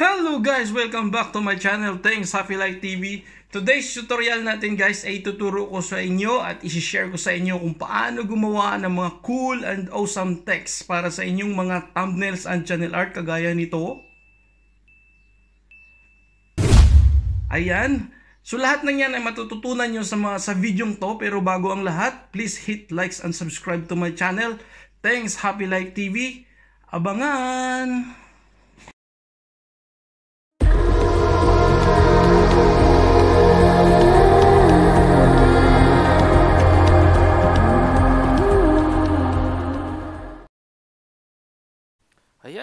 Hello guys! Welcome back to my channel. Thanks, Happy Life TV. Today's tutorial natin guys ay tuturo ko sa inyo at isishare ko sa inyo kung paano gumawa ng mga cool and awesome text para sa inyong mga thumbnails and channel art kagaya nito. Ayan. So lahat ng yan ay matututunan nyo sa, mga, sa videong to pero bago ang lahat, please hit likes and subscribe to my channel. Thanks, Happy Life TV. Abangan!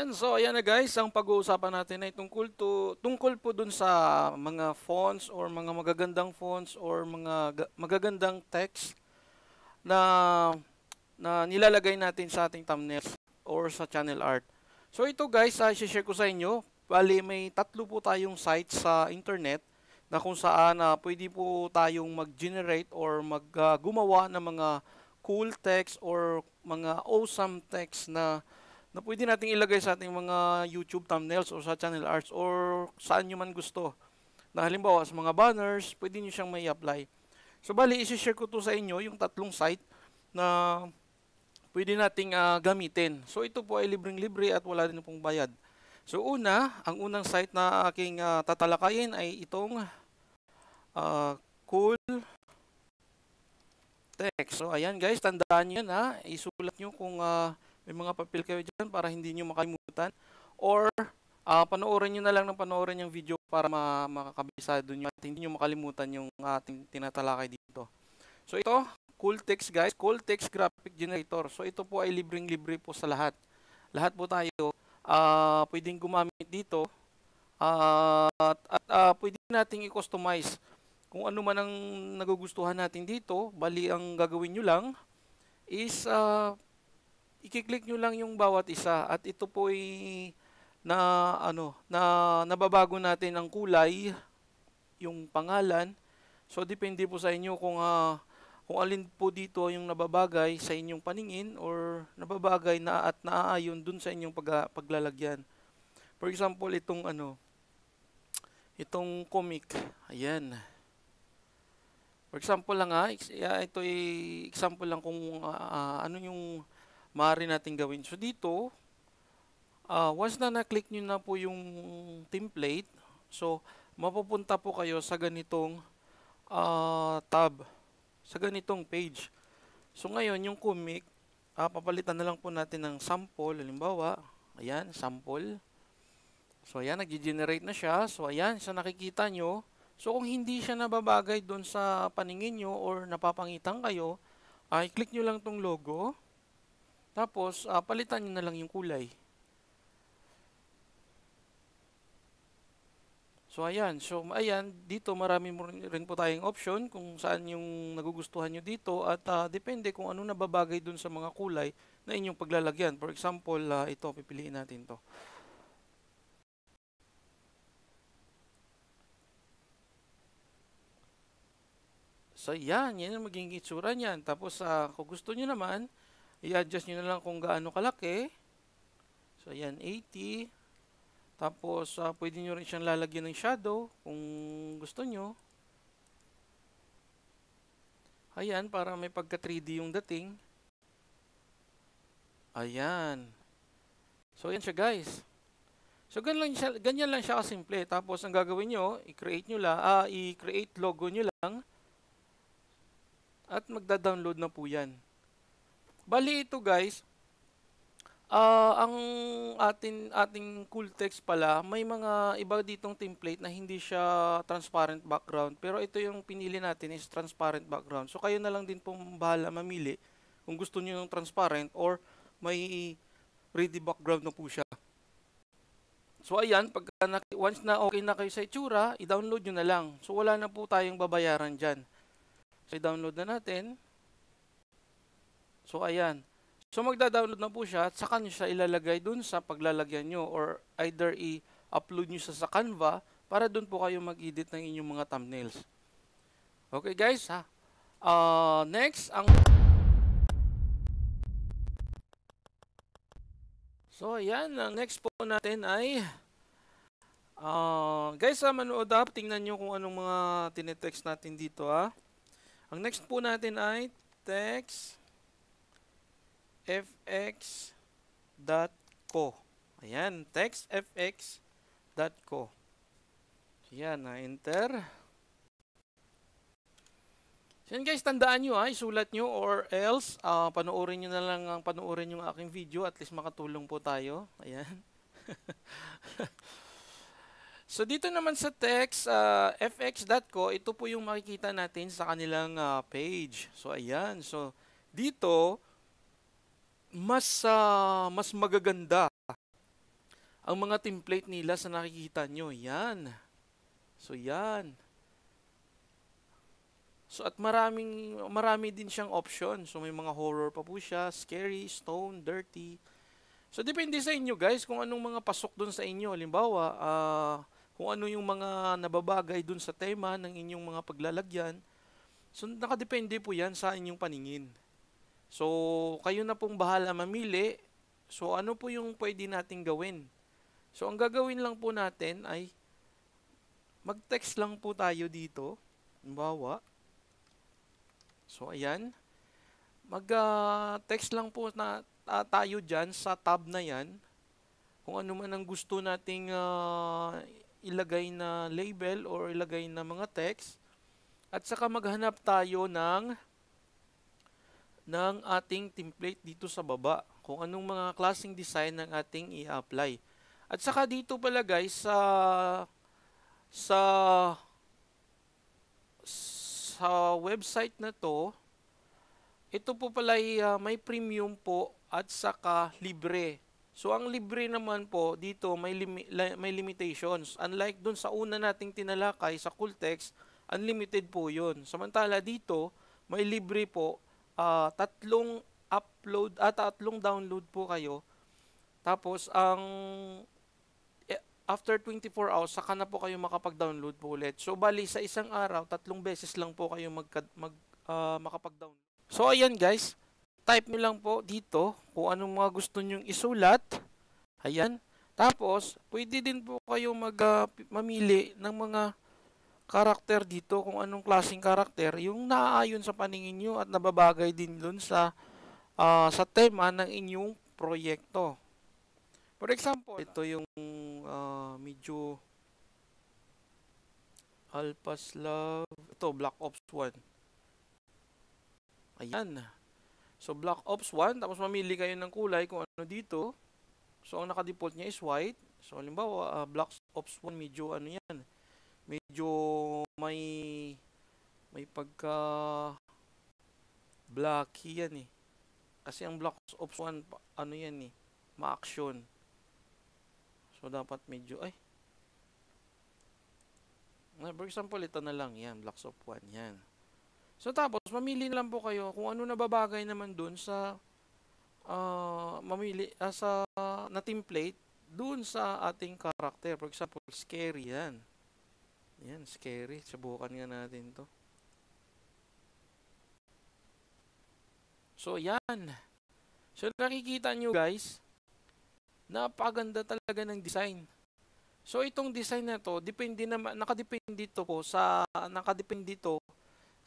Ayan, so ayan na guys, ang pag-uusapan natin ay tungkol to tungkol po dun sa mga fonts or mga magagandang fonts or mga magagandang text na na nilalagay natin sa ating thumbnail or sa channel art. So ito guys, uh, ah, i-share ko sa inyo. Bali may tatlo po tayong sites sa internet na kung saan uh, pwede po tayong mag-generate or mag uh, ng mga cool text or mga awesome text na na pwede nating ilagay sa ating mga YouTube thumbnails or sa channel arts or saan nyo man gusto. Na halimbawa sa mga banners, pwede nyo siyang may apply. So bali, isi-share ko to sa inyo yung tatlong site na pwede nating uh, gamitin. So ito po ay libreng-libre at wala rin pong bayad. So una, ang unang site na aking uh, tatalakayin ay itong uh, cool text. So ayan guys, tandaan nyo yan ha. Isulat nyo kung uh, may mga papel kayo dyan para hindi nyo makalimutan. Or, uh, panoorin nyo na lang ng panoorin yung video para ma makakabisado nyo at hindi nyo makalimutan yung ating tinatalakay dito. So, ito, Cool Text guys, Cool Text Graphic Generator. So, ito po ay libreng-libre po sa lahat. Lahat po tayo uh, pwedeng gumamit dito uh, at, at uh, pwede nating i-customize kung ano man ang nagugustuhan natin dito, bali ang gagawin nyo lang is uh, ikiklik click nyo lang yung bawat isa at ito po ay na ano na nababago natin ang kulay yung pangalan so depende po sa inyo kung uh, kung alin po dito yung nababagay sa inyong paningin or nababagay na at naaayon dun sa inyong pag paglalagyan for example itong ano itong comic ayan for example lang ha ah, ah, ito ay example lang kung uh, ano yung maaari natin gawin. So dito, uh, once na na-click nyo na po yung template, so mapupunta po kayo sa ganitong uh, tab, sa ganitong page. So ngayon, yung comic, uh, papalitan na lang po natin ng sample. Halimbawa, ayan, sample. So ayan, nag-generate na siya. So ayan, sa nakikita nyo, So kung hindi siya nababagay doon sa paningin nyo or napapangitan kayo, ay click nyo lang tong logo. Tapos, uh, palitan nyo na lang yung kulay. So, ayan. So, ayan. Dito, marami rin po tayong option kung saan yung nagugustuhan nyo dito. At uh, depende kung ano nababagay dun sa mga kulay na inyong paglalagyan. For example, uh, ito. Pipiliin natin to. So, ayan. Yan ang magiging itsura niyan. Tapos, uh, kung gusto nyo naman, i-adjust nyo na lang kung gaano kalaki. So, ayan, 80. Tapos, uh, pwede nyo rin siyang lalagyan ng shadow kung gusto nyo. Ayan, para may pagka 3D yung dating. Ayan. So, ayan siya guys. So, ganyan lang siya, ganyan lang siya kasimple. Tapos, ang gagawin nyo, i-create nyo lang, ah, i-create logo nyo lang. At magda-download na po yan. Bali ito guys, uh, ang atin, ating cool text pala, may mga iba ditong template na hindi siya transparent background. Pero ito yung pinili natin is transparent background. So kayo na lang din pong bahala mamili kung gusto niyo ng transparent or may ready background na po siya. So ayan, pagka once na okay na kayo sa itsura, i-download nyo na lang. So wala na po tayong babayaran dyan. So i-download na natin. So, ayan. So, magda-download na po siya at saka nyo siya ilalagay dun sa paglalagyan nyo or either i-upload nyo siya sa Canva para dun po kayo mag-edit ng inyong mga thumbnails. Okay, guys, ha? Uh, next, ang... So, ayan. Ang next po natin ay... Uh, guys, ha, manood ha. Tingnan nyo kung anong mga tinetext natin dito, ha. Ang next po natin ay text textfx.co. Ayan, fx.co. Ayan, na ah, enter. So yan guys, tandaan nyo ha, ah, isulat nyo or else, uh, panoorin nyo na lang ang panoorin yung aking video, at least makatulong po tayo. Ayan. so dito naman sa text, uh, fx.co, ito po yung makikita natin sa kanilang uh, page. So ayan, so dito, mas uh, mas magaganda ang mga template nila sa nakikita nyo. Yan. So, yan. So, at maraming, marami din siyang option. So, may mga horror pa po siya. Scary, stone, dirty. So, depende sa inyo guys kung anong mga pasok doon sa inyo. Halimbawa, uh, kung ano yung mga nababagay doon sa tema ng inyong mga paglalagyan. So, nakadepende po yan sa inyong paningin. So, kayo na pong bahala mamili. So, ano po yung pwede nating gawin? So, ang gagawin lang po natin ay mag-text lang po tayo dito. Bawa. So, ayan. Mag-text ah, uh, lang po na, uh, tayo dyan sa tab na yan. Kung ano man ang gusto nating uh, ilagay na label or ilagay na mga text. At saka maghanap tayo ng ng ating template dito sa baba kung anong mga klaseng design ng ating i-apply. At saka dito pala guys sa sa sa website na to ito po pala ay uh, may premium po at saka libre. So ang libre naman po dito may limi may limitations. Unlike dun sa una nating tinalakay sa Cooltext, unlimited po 'yon. Samantala dito may libre po uh, tatlong upload at uh, tatlong download po kayo. Tapos ang eh, after 24 hours saka na po kayo makapag-download po ulit. So bali sa isang araw, tatlong beses lang po kayo magka, mag uh, makapag-download. So ayan guys, type niyo lang po dito kung anong mga gusto niyo isulat. Ayan. Tapos, pwede din po kayo mag uh, mamili ng mga karakter dito, kung anong klasing karakter, yung naaayon sa paningin nyo at nababagay din dun sa, uh, sa tema ng inyong proyekto. For example, ito yung uh, medyo Alphas Love. Ito, Black Ops 1. Ayan. So, Black Ops 1. Tapos, mamili kayo ng kulay kung ano dito. So, ang naka-default niya is white. So, halimbawa, uh, Black Ops 1, medyo ano yan medyo may may pagka blocky yan eh. Kasi ang Black Ops 1 ano yan eh, ma-action. So dapat medyo ay na for example ito na lang yan, blocks of 1 yan. So tapos mamili na lang po kayo kung ano nababagay naman doon sa uh, mamili uh, sa na template doon sa ating character. For example, scary yan. Yan, scary. Subukan nga natin to. So, yan. So, nakikita nyo guys, napaganda talaga ng design. So, itong design na to, depende na, nakadepende to po sa, nakadepende to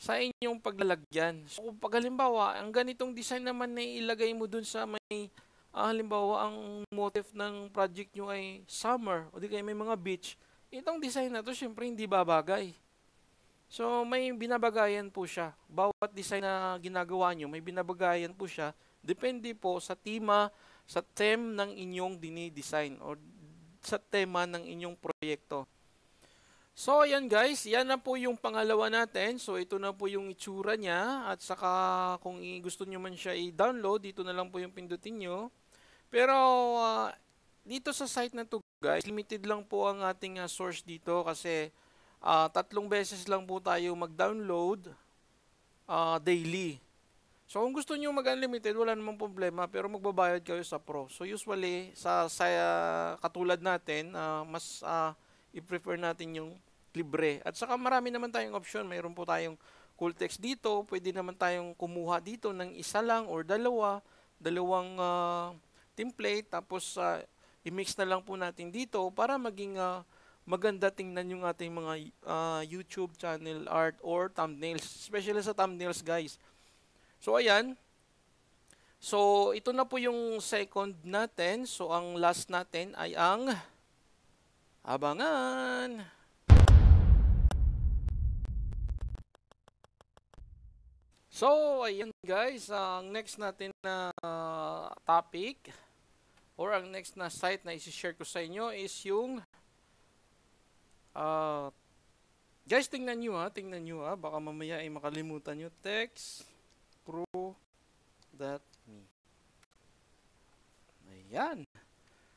sa inyong paglalagyan. So, pag halimbawa, ang ganitong design naman na ilagay mo dun sa may, ah, halimbawa, ang motif ng project nyo ay summer, o di kaya may mga beach, Itong design na to, syempre hindi babagay. So, may binabagayan po siya. Bawat design na ginagawa nyo, may binabagayan po siya. Depende po sa tema, sa theme ng inyong dini-design or sa tema ng inyong proyekto. So, ayan guys, yan na po yung pangalawa natin. So, ito na po yung itsura niya. At saka, kung gusto nyo man siya i-download, dito na lang po yung pindutin nyo. Pero, uh, dito sa site na to guys. Limited lang po ang ating uh, source dito kasi uh, tatlong beses lang po tayo mag-download uh, daily. So kung gusto niyo mag-unlimited, wala namang problema pero magbabayad kayo sa Pro. So usually sa, sa uh, katulad natin, uh, mas uh, i-prefer natin yung libre. At saka marami naman tayong option. Mayroon po tayong cool text dito. Pwede naman tayong kumuha dito ng isa lang or dalawa. Dalawang uh, template. Tapos uh, i-mix na lang po natin dito para maging uh, maganda tingnan yung ating mga uh, YouTube channel art or thumbnails, especially sa thumbnails guys. So ayan. So ito na po yung second natin. So ang last natin ay ang abangan. So, ayan guys, ang next natin na uh, topic Or ang next na site na isi-share ko sa inyo is yung uh, guys, tingnan nyo ha, ah, tingnan nyo ha, ah, baka mamaya ay makalimutan nyo, me Ayan.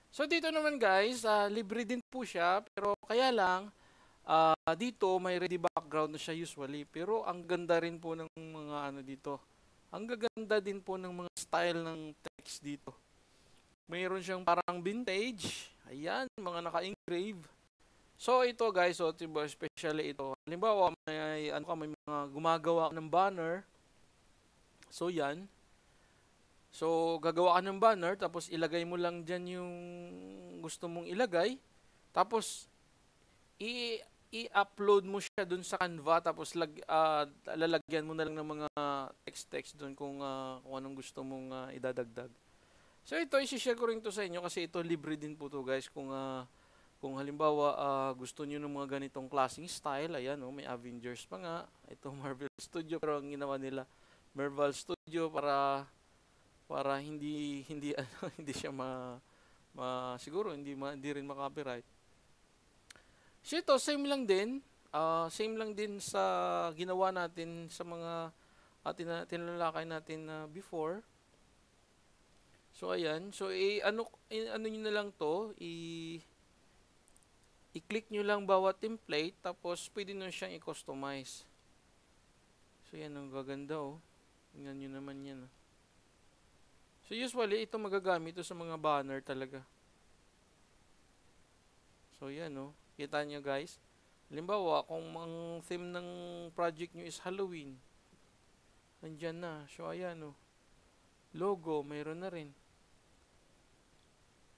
So dito naman guys, uh, libre din po siya, pero kaya lang, uh, dito may ready background na siya usually, pero ang ganda rin po ng mga ano dito. Ang gaganda din po ng mga style ng text dito. Mayroon siyang parang vintage. Ayan, mga naka-engrave. So ito guys, so oh, diba, especially ito. Halimbawa, may ano ka may mga gumagawa ng banner. So yan. So gagawa ka ng banner tapos ilagay mo lang diyan yung gusto mong ilagay. Tapos i i-upload mo siya dun sa Canva tapos lag, uh, lalagyan mo na lang ng mga text-text dun kung, uh, kung anong gusto mong uh, idadagdag. So ito, isi-share ko rin to sa inyo kasi ito libre din po to guys. Kung, uh, kung halimbawa uh, gusto niyo ng mga ganitong klaseng style, ayan oh, may Avengers pa nga. Ito Marvel Studio pero ang ginawa nila Marvel Studio para para hindi hindi ano, hindi siya ma, ma siguro hindi ma, hindi rin ma-copyright. So ito same lang din, uh, same lang din sa ginawa natin sa mga uh, tinalakay natin uh, before So ayan, so i ano i, ano niyo na lang to, i i-click niyo lang bawat template tapos pwede na siyang i-customize. So yan ang gaganda oh. Tingnan niyo naman 'yan. Oh. So usually ito magagamit ito sa mga banner talaga. So yan oh. Kita niyo guys. Halimbawa, kung ang theme ng project niyo is Halloween, nandiyan na. So ayan oh. Logo, mayroon na rin.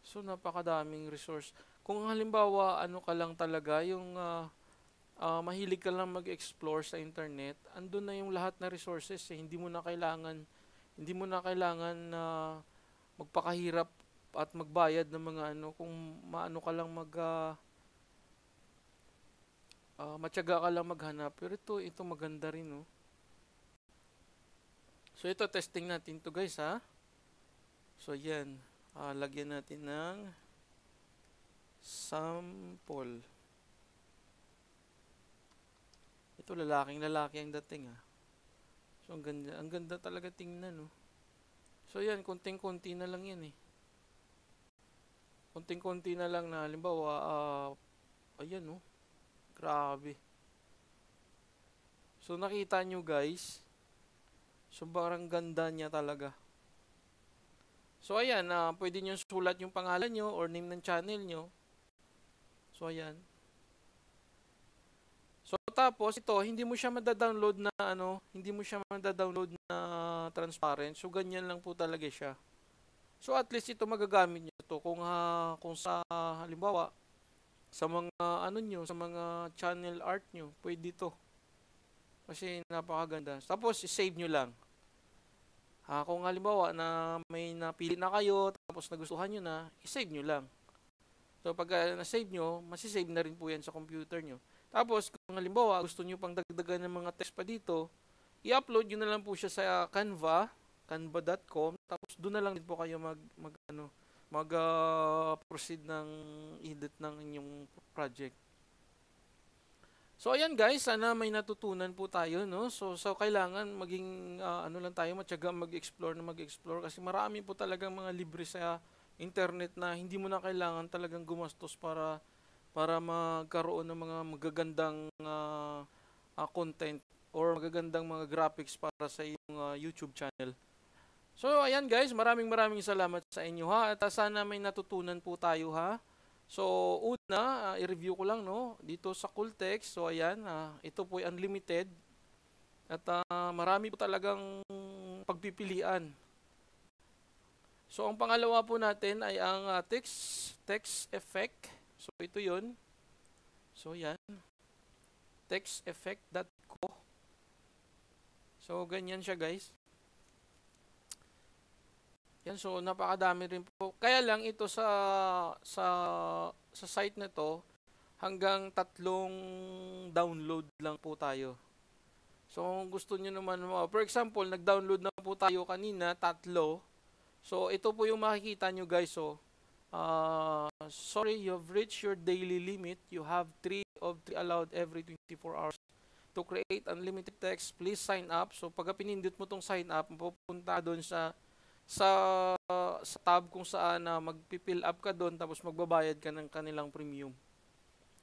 So, napakadaming resource. Kung halimbawa, ano ka lang talaga, yung uh, uh, mahilig ka lang mag-explore sa internet, andun na yung lahat na resources. Eh. Hindi mo na kailangan, hindi mo na kailangan na uh, magpakahirap at magbayad ng mga ano kung maano ka lang mag uh, uh, matyaga ka lang maghanap pero ito ito maganda rin no oh. so ito testing natin to guys ha so yan uh, lagyan natin ng sample. Ito lalaking lalaki ang dating ah. So ang ganda, ang ganda talaga tingnan no. Oh. So yan, konting-konti na lang yan eh. Konting-konti na lang na halimbawa uh, ayan no. Oh. Grabe. So nakita nyo guys. So parang ganda niya talaga. So ayan, uh, pwede nyo sulat yung pangalan nyo or name ng channel nyo. So ayan. So tapos ito, hindi mo siya madadownload na ano, hindi mo siya madadownload na transparent. So ganyan lang po talaga siya. So at least ito magagamit niyo to kung ha, ah, kung sa halimbawa sa mga ano niyo, sa mga channel art niyo, pwede to. Kasi napakaganda. Tapos i-save niyo lang. Ah, kung halimbawa na may napili na kayo, tapos nagustuhan nyo na, i-save nyo lang. So pag uh, na-save nyo, masisave na rin po yan sa computer nyo. Tapos kung halimbawa gusto nyo pang dagdagan ng mga text pa dito, i-upload nyo na lang po siya sa uh, Canva, canva.com, tapos doon na lang din po kayo mag, mag ano, mag uh, proceed ng edit ng inyong project. So ayan guys, sana may natutunan po tayo no. So so kailangan maging uh, ano lang tayo matiyaga mag-explore na mag-explore kasi marami po talaga mga libre sa internet na hindi mo na kailangan talagang gumastos para para magkaroon ng mga magagandang uh, uh, content or magagandang mga graphics para sa iyong uh, YouTube channel. So ayan guys, maraming maraming salamat sa inyo ha. At sana may natutunan po tayo ha. So, una, uh, i-review ko lang, no? Dito sa Cooltex, so ayan, uh, ito po ay unlimited. At uh, marami po talagang pagpipilian. So, ang pangalawa po natin ay ang uh, text, text effect. So, ito yon So, ayan. Text effect.co. So, ganyan siya, guys. Yan so napakadami rin po. Kaya lang ito sa sa sa site na to hanggang tatlong download lang po tayo. So kung gusto niyo naman for example, nag-download na po tayo kanina tatlo. So ito po yung makikita nyo guys so uh, sorry you've reached your daily limit. You have 3 of 3 allowed every 24 hours to create unlimited text. Please sign up. So pag pinindot mo tong sign up, mapupunta doon sa sa sa tab kung saan na uh, magpi-fill up ka doon tapos magbabayad ka ng kanilang premium.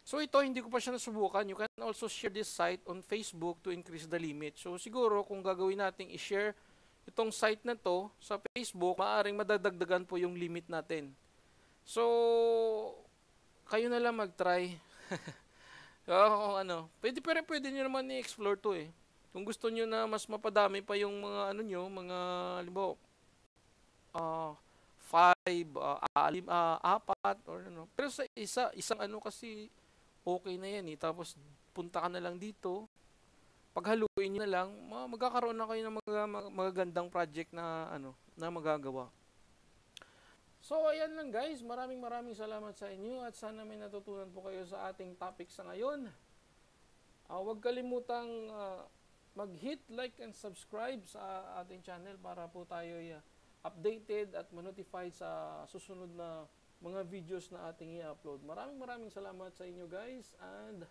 So ito, hindi ko pa siya nasubukan. You can also share this site on Facebook to increase the limit. So siguro kung gagawin nating i-share itong site na to sa Facebook, maaring madadagdagan po yung limit natin. So kayo na lang mag-try. oh, ano, pwede pa rin pwede niyo naman i-explore to eh. Kung gusto niyo na mas mapadami pa yung mga ano niyo, mga halimbawa, uh, five, uh, ah, alim, ah, uh, apat, or ano. Pero sa isa, isang ano kasi, okay na yan eh. Tapos, punta ka na lang dito. Paghaluin nyo na lang, magkakaroon na kayo ng mga magagandang project na, ano, na magagawa. So, ayan lang guys. Maraming maraming salamat sa inyo at sana may natutunan po kayo sa ating topic sa ngayon. Uh, huwag kalimutang uh, mag-hit like and subscribe sa ating channel para po tayo uh, updated at manotify sa susunod na mga videos na ating i-upload. Maraming maraming salamat sa inyo guys and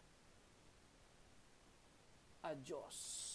adios!